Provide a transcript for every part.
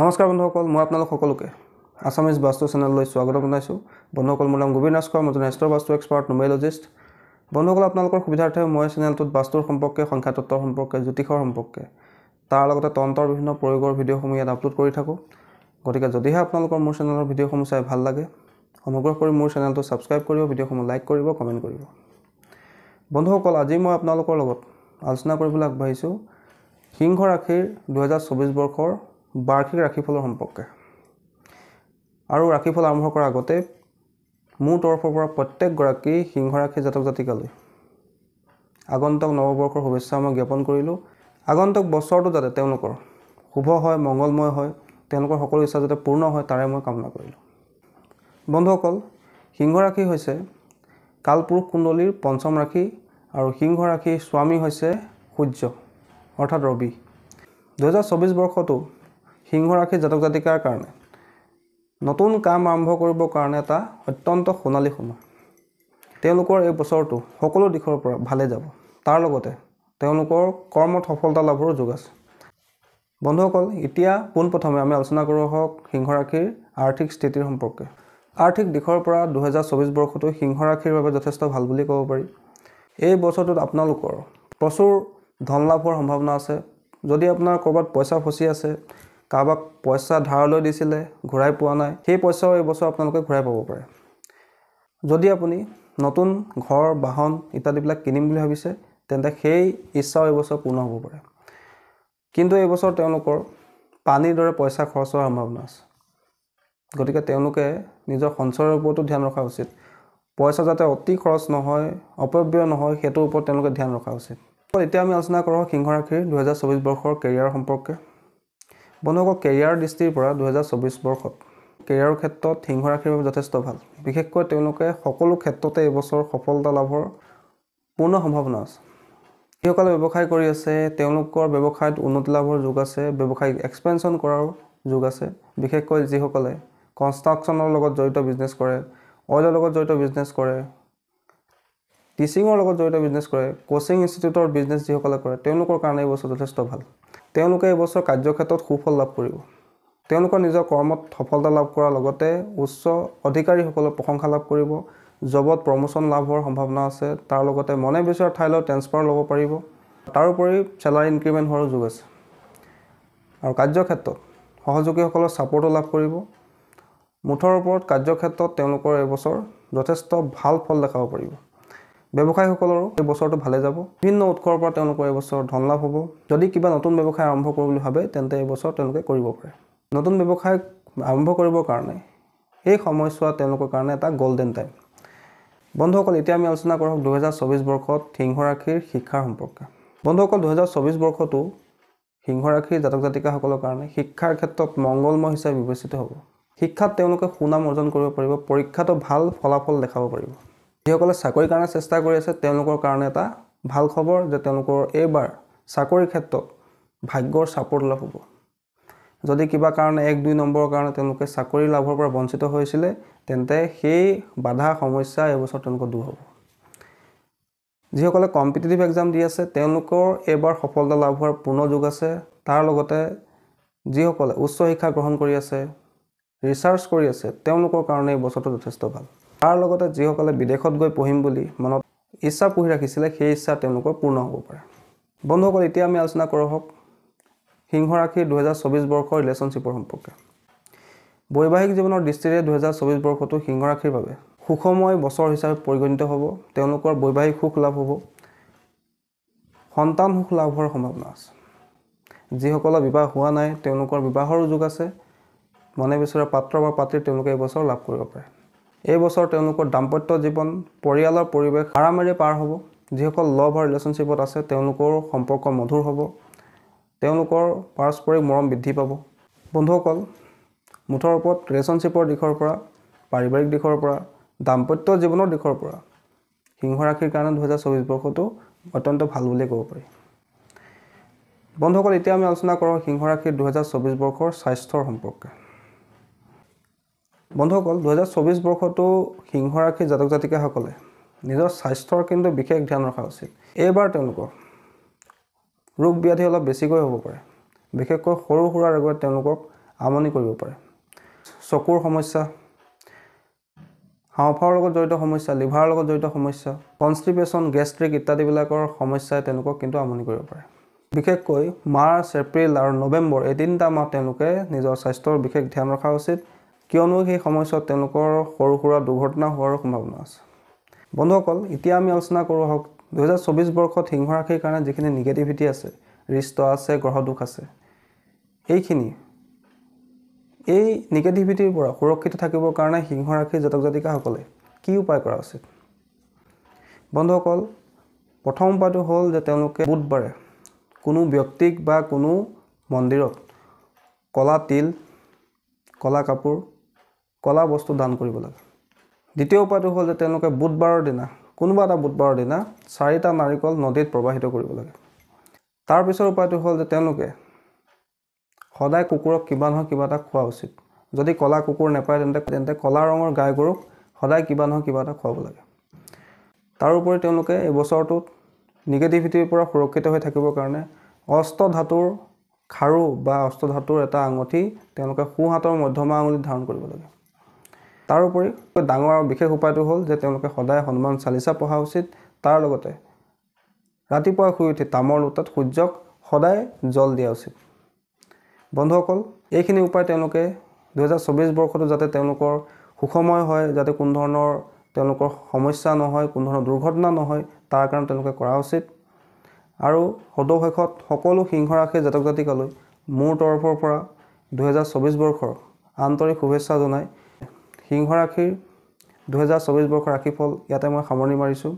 নমস্কাৰ বন্ধুসকল মই আপোনালোক সকলোকে আছামিজ বাস্তু চেনেললৈ স্বাগতম জনাইছোঁ বন্ধুসকল মোৰ নাম গোবিন ৰাজখোৱা মই জন বাস্তু এক্সপাৰ্ট নোমেলজিষ্ট বন্ধুসকল আপোনালোকৰ সুবিধাৰ্থে মই চেনেলটোত বাস্তুৰ সম্পৰ্কে সংখ্যাতত্বৰ সম্পৰ্কে জ্যোতিষৰ সম্পৰ্কে তাৰ লগতে তন্ত্ৰৰ বিভিন্ন প্ৰয়োগৰ ভিডিঅ'সমূহ ইয়াত আপলোড কৰি থাকোঁ গতিকে যদিহে আপোনালোকৰ মোৰ চেনেলৰ ভিডিঅ'সমূহ চাই ভাল লাগে অনুগ্ৰহ কৰি মোৰ চেনেলটো ছাবস্ক্ৰাইব কৰিব ভিডিঅ'সমূহ লাইক কৰিব কমেণ্ট কৰিব বন্ধুসকল আজি মই আপোনালোকৰ লগত আলোচনা কৰিবলৈ আগবাঢ়িছোঁ সিংহ ৰাশিৰ দুহেজাৰ চৌব্বিছ বৰ্ষৰ বাৰ্ষিক ৰাশিফলৰ সম্পৰ্কে আৰু ৰাখিফল আৰম্ভ কৰাৰ আগতে মোৰ তৰফৰ পৰা প্ৰত্যেকগৰাকী সিংহ ৰাখি জাতক জাতিকালৈ আগন্তক নৱবৰ্ষৰ শুভেচ্ছা মই জ্ঞাপন কৰিলোঁ আগন্তক বছৰটো যাতে তেওঁলোকৰ শুভ হয় মংগলময় হয় তেওঁলোকৰ সকলো ইচ্ছা যাতে পূৰ্ণ হয় তাৰে মই কামনা কৰিলোঁ বন্ধুসকল সিংহ ৰাশি হৈছে কালপুৰুষ কুণ্ডলীৰ পঞ্চম ৰাশি আৰু সিংহ ৰাশিৰ স্বামী হৈছে সূৰ্য অৰ্থাৎ ৰবি দুহেজাৰ চৌবিছ বৰ্ষটো সিংহ ৰাশি জাতক জাতিকাৰ কাৰণে নতুন কাম আৰম্ভ কৰিবৰ কাৰণে এটা অত্যন্ত সোণালী সময় তেওঁলোকৰ এই বছৰটো সকলো দিশৰ পৰা ভালে যাব তাৰ লগতে তেওঁলোকৰ কৰ্মত সফলতা লাভৰো যোগ আছে বন্ধুসকল এতিয়া পোনপ্ৰথমে আমি আলোচনা কৰোঁ হওক সিংহ ৰাশিৰ আৰ্থিক স্থিতিৰ সম্পৰ্কে আৰ্থিক দিশৰ পৰা দুহেজাৰ চৌবিছ বৰ্ষটো সিংহ ৰাশিৰ বাবে যথেষ্ট ভাল বুলি ক'ব পাৰি এই বছৰটোত আপোনালোকৰ প্ৰচুৰ ধন লাভ হোৱাৰ সম্ভাৱনা আছে যদি আপোনাৰ ক'ৰবাত পইচা ফচি আছে কাৰোবাক পইচা ধাৰলৈ দিছিলে ঘূৰাই পোৱা নাই সেই পইচাও এইবছৰ আপোনালোকে ঘূৰাই পাব পাৰে যদি আপুনি নতুন ঘৰ বাহন ইত্যাদিবিলাক কিনিম বুলি ভাবিছে তেন্তে সেই ইচ্ছাও এইবছৰ পূৰ্ণ হ'ব পাৰে কিন্তু এইবছৰ তেওঁলোকৰ পানীৰ দৰে পইচা খৰচ হোৱাৰ সম্ভাৱনা আছে গতিকে তেওঁলোকে নিজৰ সঞ্চয়ৰ ওপৰতো ধ্যান ৰখা উচিত পইচা যাতে অতি খৰচ নহয় অপব্যয় নহয় সেইটোৰ ওপৰত তেওঁলোকে ধ্যান ৰখা উচিত এতিয়া আমি আলোচনা কৰোঁ সিংহৰাশিৰ দুহেজাৰ চৌবিছ বৰ্ষৰ কেৰিয়াৰ সম্পৰ্কে বন্ধুসকল কেৰিয়াৰ দৃষ্টিৰ পৰা দুহেজাৰ চৌবিছ বৰ্ষত কেৰিয়াৰৰ ক্ষেত্ৰত সিংহ ৰাশিৰ বাবে যথেষ্ট ভাল বিশেষকৈ তেওঁলোকে সকলো ক্ষেত্ৰতে এইবছৰ সফলতা লাভৰ পূৰ্ণ সম্ভাৱনা আছে যিসকলে ব্যৱসায় কৰি আছে তেওঁলোকৰ ব্যৱসায়ত উন্নতি লাভৰ যোগ আছে ব্যৱসায়িক এক্সপেনশ্যন কৰাৰ যোগ আছে বিশেষকৈ যিসকলে কনষ্ট্ৰাকশ্যনৰ লগত জড়িত বিজনেছ কৰে অইলৰ লগত জড়িত বিজনেছ কৰে টিচিঙৰ লগত জড়িত বিজনেছ কৰে কোচিং ইনষ্টিটিউটৰ বিজনেছ যিসকলে কৰে তেওঁলোকৰ কাৰণে এইবছৰ যথেষ্ট ভাল তেওঁলোকে এইবছৰ কাৰ্যক্ষেত্ৰত সুফল লাভ কৰিব তেওঁলোকৰ নিজৰ কৰ্মত সফলতা লাভ কৰাৰ লগতে উচ্চ অধিকাৰীসকলৰ প্ৰশংসা লাভ কৰিব জবত প্ৰমোশ্যন লাভ হোৱাৰ সম্ভাৱনা আছে তাৰ লগতে মনে বিচৰা ঠাইলৈ ট্ৰেন্সফাৰ ল'ব পাৰিব তাৰোপৰি চেলাৰী ইনক্ৰিমেণ্ট হোৱাৰো যোগ আছে আৰু কাৰ্যক্ষেত্ৰত সহযোগীসকলৰ ছাপৰ্টো লাভ কৰিব মুঠৰ ওপৰত কাৰ্যক্ষেত্ৰত তেওঁলোকৰ এইবছৰ যথেষ্ট ভাল ফল দেখাব পাৰিব ব্যৱসায়ীসকলৰো এই বছৰটো ভালে যাব বিভিন্ন উৎসৰ পৰা তেওঁলোকৰ এই এইবছৰ ধন লাভ হ'ব যদি কিবা নতুন ব্যৱসায় আৰম্ভ কৰোঁ বুলি ভাবে তেন্তে এই বছৰ তেওঁলোকে কৰিব পাৰে নতুন ব্যৱসায় আৰম্ভ কৰিবৰ কাৰণে এই সময়ছোৱা তেওঁলোকৰ কাৰণে এটা গ'ল্ডেন টাইম বন্ধুসকল এতিয়া আমি আলোচনা কৰক দুহেজাৰ চৌবিছ বৰ্ষত সিংহ ৰাশিৰ শিক্ষাৰ সম্পৰ্কে বন্ধুসকল দুহেজাৰ চৌবিছ বৰ্ষতো সিংহ ৰাশিৰ জাতক জাতিকাসকলৰ কাৰণে শিক্ষাৰ ক্ষেত্ৰত মংগলময় হিচাপে বিবেচিত হ'ব শিক্ষাত তেওঁলোকে সুনাম অৰ্জন কৰিব পাৰিব পৰীক্ষাতো ভাল ফলাফল দেখাব পাৰিব যিসকলে চাকৰিৰ কাৰণে চেষ্টা কৰি আছে তেওঁলোকৰ কাৰণে এটা ভাল খবৰ যে তেওঁলোকৰ এইবাৰ চাকৰিৰ ক্ষেত্ৰত ভাগ্যৰ ছাপৰ্ট লাভ হ'ব যদি কিবা কাৰণে এক দুই নম্বৰৰ কাৰণে তেওঁলোকে চাকৰি লাভৰ পৰা বঞ্চিত হৈছিলে তেন্তে সেই বাধা সমস্যা এইবছৰ তেওঁলোকৰ দূৰ হ'ব যিসকলে কম্পিটিটিভ এক্সাম দি আছে তেওঁলোকৰ এইবাৰ সফলতা লাভ হোৱাৰ পূৰ্ণ যুগ আছে তাৰ লগতে যিসকলে উচ্চ শিক্ষা গ্ৰহণ কৰি আছে ৰিচাৰ্চ কৰি আছে তেওঁলোকৰ কাৰণে এই বছৰটো যথেষ্ট ভাল তাৰ লগতে যিসকলে বিদেশত গৈ পঢ়িম বুলি মনত ইচ্ছা পুহি ৰাখিছিলে সেই ইচ্ছা তেওঁলোকৰ পূৰ্ণ হ'ব পাৰে বন্ধুসকল এতিয়া আমি আলোচনা কৰোঁ হওক সিংহ ৰাশিৰ দুহেজাৰ চৌব্বিছ বৰ্ষৰ ৰিলেশ্যনশ্বিপৰ সম্পৰ্কে বৈবাহিক জীৱনৰ দৃষ্টিৰে দুহেজাৰ চৌব্বিছ বৰ্ষটো সিংহ ৰাশিৰ বাবে সুখময় বছৰ হিচাপে পৰিগণিত হ'ব তেওঁলোকৰ বৈবাহিক সুখ লাভ হ'ব সন্তান সুখ লাভ হোৱাৰ সম্ভাৱনা আছে যিসকলৰ বিবাহ হোৱা নাই তেওঁলোকৰ বিবাহৰো যোগ আছে মনে বিচৰা পাত্ৰ বা পাত্ৰী তেওঁলোকে এই বছৰ লাভ কৰিব পাৰে এই বছৰ তেওঁলোকৰ দাম্পত্য জীৱন পৰিয়ালৰ পৰিৱেশ আৰামেৰে পাৰ হ'ব যিসকল লভ আৰু ৰিলেশ্যনশ্বিপত আছে তেওঁলোকৰ সম্পৰ্ক মধুৰ হ'ব তেওঁলোকৰ পাৰস্পৰিক মৰম বৃদ্ধি পাব বন্ধুসকল মুঠৰ ওপৰত ৰিলেশ্যনশ্বিপৰ দিশৰ পৰা পাৰিবাৰিক দিশৰ পৰা দাম্পত্য জীৱনৰ দিশৰ পৰা সিংহ ৰাশিৰ কাৰণে দুহেজাৰ চৌব্বিছ বৰ্ষটো অত্যন্ত ভাল বুলি ক'ব পাৰি বন্ধুসকল এতিয়া আমি আলোচনা কৰোঁ সিংহ ৰাশিৰ দুহেজাৰ চৌব্বিছ বৰ্ষৰ স্বাস্থ্যৰ সম্পৰ্কে বন্ধুসকল দুহেজাৰ চৌবিছ বৰ্ষতো সিংহ ৰাশি জাতক জাতিকাসকলে নিজৰ স্বাস্থ্যৰ কিন্তু বিশেষ ধ্যান ৰখা উচিত এইবাৰ তেওঁলোকৰ ৰোগ ব্যাধি অলপ বেছিকৈ হ'ব পাৰে বিশেষকৈ সৰু সুৰা ৰোগত তেওঁলোকক আমনি কৰিব পাৰে চকুৰ সমস্যা হাওঁফাওঁৰ লগত জড়িত সমস্যা লিভাৰৰ লগত জড়িত সমস্যা কনষ্টিপেশ্যন গেষ্ট্ৰিক ইত্যাদিবিলাকৰ সমস্যাই তেওঁলোকক কিন্তু আমনি কৰিব পাৰে বিশেষকৈ মাৰ্চ এপ্ৰিল আৰু নৱেম্বৰ এই তিনিটা মাহ তেওঁলোকে নিজৰ স্বাস্থ্যৰ বিশেষ ধ্যান ৰখা উচিত কিয়নো সেই সময়ছোৱাত তেওঁলোকৰ সৰু সুৰা দুৰ্ঘটনা হোৱাৰো সম্ভাৱনা আছে বন্ধুসকল এতিয়া আমি আলোচনা কৰোঁ আহক দুহেজাৰ চৌবিছ বৰ্ষত সিংহ ৰাশিৰ কাৰণে যিখিনি নিগেটিভিটি আছে ৰিষ্ট আছে গ্ৰহ দুখ আছে এইখিনি এই নিগেটিভিটিৰ পৰা সুৰক্ষিত থাকিবৰ কাৰণে সিংহ ৰাশিৰ জাতক জাতিকাসকলে কি উপায় কৰা উচিত বন্ধুসকল প্ৰথম উপায়টো হ'ল যে তেওঁলোকে বুধবাৰে কোনো ব্যক্তিক বা কোনো মন্দিৰত ক'লা তিল ক'লা কাপোৰ কলা বস্তু দান কৰিব লাগে দ্বিতীয় উপায়টো হ'ল যে তেওঁলোকে বুধবাৰৰ দিনা কোনোবা এটা বুধবাৰৰ দিনা চাৰিটা নাৰিকল নদীত প্ৰবাহিত কৰিব লাগে তাৰপিছৰ উপায়টো হ'ল যে তেওঁলোকে সদায় কুকুৰক কিবা নহয় কিবা এটা খোৱা উচিত যদি ক'লা কুকুৰ নেপায় তেন্তে তেন্তে ক'লা ৰঙৰ গাই গৰুক সদায় কিবা নহয় কিবা এটা খুৱাব লাগে তাৰোপৰি তেওঁলোকে এই বছৰটোত নিগেটিভিটিৰ পৰা সুৰক্ষিত হৈ থাকিবৰ কাৰণে অস্ত ধাতুৰ খাৰু বা অস্ত ধাতুৰ এটা আঙুঠি তেওঁলোকে সোঁহাতৰ মধ্যমা আঙুলিত ধাৰণ কৰিব লাগে তাৰোপৰি ডাঙৰ আৰু বিশেষ উপায়টো হ'ল যে তেওঁলোকে সদায় হনুমান চালিচা পঢ়া উচিত তাৰ লগতে ৰাতিপুৱা শুই উঠি তামৰ লোটাত সূৰ্যক সদায় জল দিয়া উচিত বন্ধুসকল এইখিনি উপায় তেওঁলোকে দুহেজাৰ চৌবিছ বৰ্ষতো যাতে তেওঁলোকৰ সুষময় হয় যাতে কোনো ধৰণৰ তেওঁলোকৰ সমস্যা নহয় কোনো ধৰণৰ দুৰ্ঘটনা নহয় তাৰ কাৰণে তেওঁলোকে কৰা উচিত আৰু সদৌশেষত সকলো সিংহৰাশী জাতক জাতিকালৈ মোৰ তৰফৰ পৰা দুহেজাৰ চৌবিছ বৰ্ষৰ আন্তৰিক শুভেচ্ছা জনায় সিংহ ৰাশিৰ দুহেজাৰ চৌবিছ বৰ্ষৰ ফল ইয়াতে মই সামৰণি মাৰিছোঁ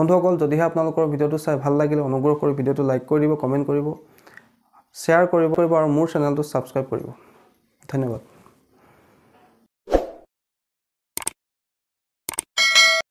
বন্ধুসকল যদিহে আপোনালোকৰ ভিডিঅ'টো চাই ভাল লাগিলে অনুগ্ৰহ কৰি ভিডিঅ'টো লাইক কৰি দিব কমেণ্ট কৰিব শ্বেয়াৰ কৰিব কৰিব আৰু মোৰ চেনেলটো ছাবস্ক্ৰাইব কৰিব ধন্যবাদ